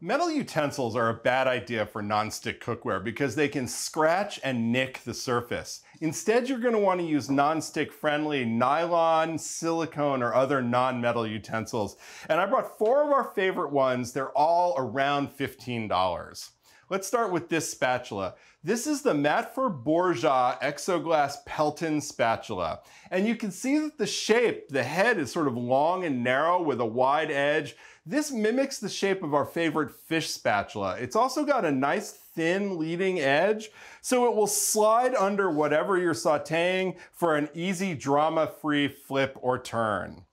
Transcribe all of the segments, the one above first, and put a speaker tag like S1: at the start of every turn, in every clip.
S1: Metal utensils are a bad idea for non-stick cookware because they can scratch and nick the surface. Instead, you're gonna wanna use non-stick friendly nylon, silicone, or other non-metal utensils. And I brought four of our favorite ones. They're all around $15. Let's start with this spatula. This is the Matfor Borgia Exoglass Pelton spatula. And you can see that the shape, the head is sort of long and narrow with a wide edge. This mimics the shape of our favorite fish spatula. It's also got a nice thin leading edge, so it will slide under whatever you're sauteing for an easy drama-free flip or turn.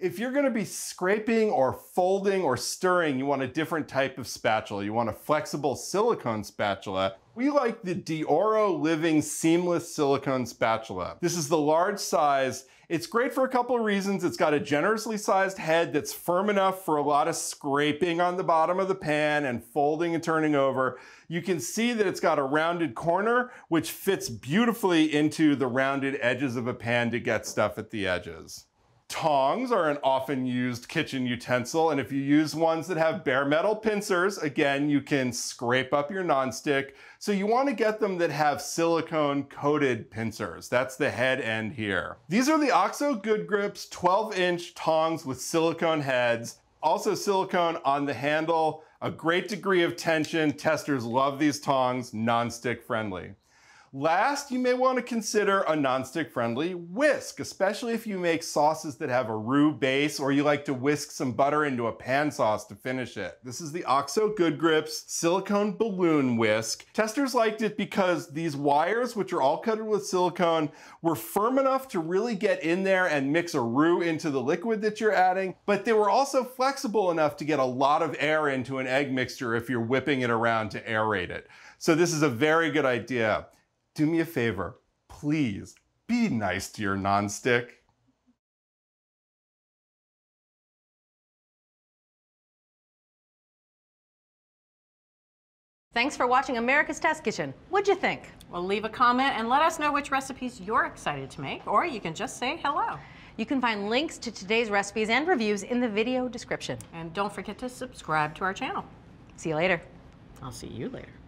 S1: If you're gonna be scraping or folding or stirring, you want a different type of spatula. You want a flexible silicone spatula. We like the Dioro Living Seamless Silicone Spatula. This is the large size. It's great for a couple of reasons. It's got a generously sized head that's firm enough for a lot of scraping on the bottom of the pan and folding and turning over. You can see that it's got a rounded corner, which fits beautifully into the rounded edges of a pan to get stuff at the edges. Tongs are an often used kitchen utensil, and if you use ones that have bare metal pincers, again, you can scrape up your nonstick. So you wanna get them that have silicone coated pincers. That's the head end here. These are the OXO Good Grips 12 inch tongs with silicone heads, also silicone on the handle, a great degree of tension. Testers love these tongs, nonstick friendly. Last, you may want to consider a nonstick friendly whisk, especially if you make sauces that have a roux base or you like to whisk some butter into a pan sauce to finish it. This is the OXO Good Grips silicone balloon whisk. Testers liked it because these wires, which are all coated with silicone, were firm enough to really get in there and mix a roux into the liquid that you're adding, but they were also flexible enough to get a lot of air into an egg mixture if you're whipping it around to aerate it. So this is a very good idea do me a favor, please be nice to your nonstick.
S2: Thanks for watching America's Test Kitchen. What'd you think? Well, leave a comment and let us know which recipes you're excited to make, or you can just say hello. You can find links to today's recipes and reviews in the video description. And don't forget to subscribe to our channel. See you later. I'll see you later.